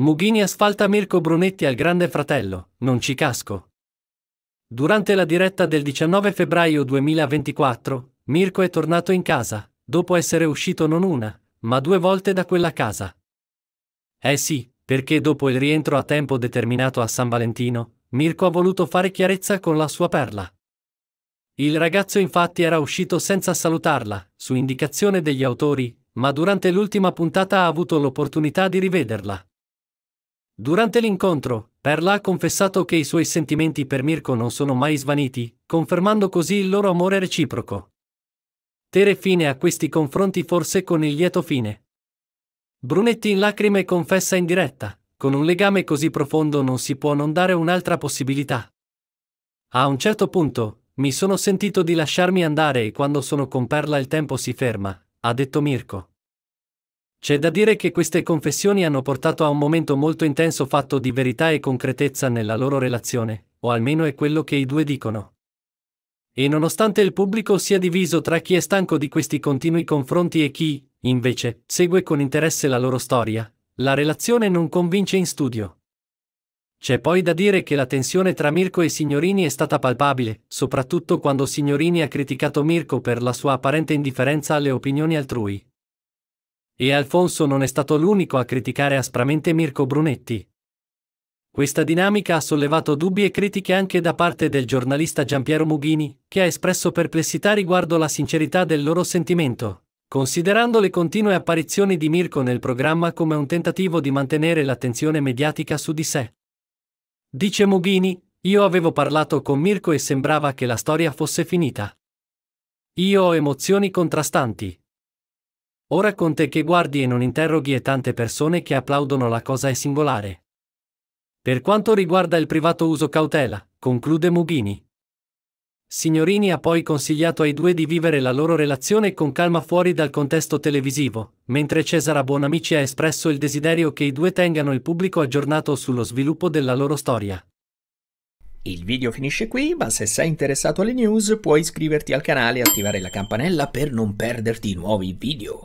Mughini asfalta Mirko Brunetti al Grande Fratello, non ci casco. Durante la diretta del 19 febbraio 2024, Mirko è tornato in casa, dopo essere uscito non una, ma due volte da quella casa. Eh sì, perché dopo il rientro a tempo determinato a San Valentino, Mirko ha voluto fare chiarezza con la sua perla. Il ragazzo infatti era uscito senza salutarla, su indicazione degli autori, ma durante l'ultima puntata ha avuto l'opportunità di rivederla. Durante l'incontro, Perla ha confessato che i suoi sentimenti per Mirko non sono mai svaniti, confermando così il loro amore reciproco. Tere fine a questi confronti forse con il lieto fine. Brunetti in lacrime confessa in diretta, con un legame così profondo non si può non dare un'altra possibilità. A un certo punto, mi sono sentito di lasciarmi andare e quando sono con Perla il tempo si ferma, ha detto Mirko. C'è da dire che queste confessioni hanno portato a un momento molto intenso fatto di verità e concretezza nella loro relazione, o almeno è quello che i due dicono. E nonostante il pubblico sia diviso tra chi è stanco di questi continui confronti e chi, invece, segue con interesse la loro storia, la relazione non convince in studio. C'è poi da dire che la tensione tra Mirko e Signorini è stata palpabile, soprattutto quando Signorini ha criticato Mirko per la sua apparente indifferenza alle opinioni altrui. E Alfonso non è stato l'unico a criticare aspramente Mirko Brunetti. Questa dinamica ha sollevato dubbi e critiche anche da parte del giornalista Giampiero Mughini, che ha espresso perplessità riguardo la sincerità del loro sentimento, considerando le continue apparizioni di Mirko nel programma come un tentativo di mantenere l'attenzione mediatica su di sé. Dice Mughini, io avevo parlato con Mirko e sembrava che la storia fosse finita. Io ho emozioni contrastanti. Ora con te che guardi e non interroghi e tante persone che applaudono la cosa è singolare. Per quanto riguarda il privato uso cautela, conclude Mughini. Signorini ha poi consigliato ai due di vivere la loro relazione con calma fuori dal contesto televisivo, mentre Cesara Buonamici ha espresso il desiderio che i due tengano il pubblico aggiornato sullo sviluppo della loro storia. Il video finisce qui, ma se sei interessato alle news puoi iscriverti al canale e attivare la campanella per non perderti nuovi video.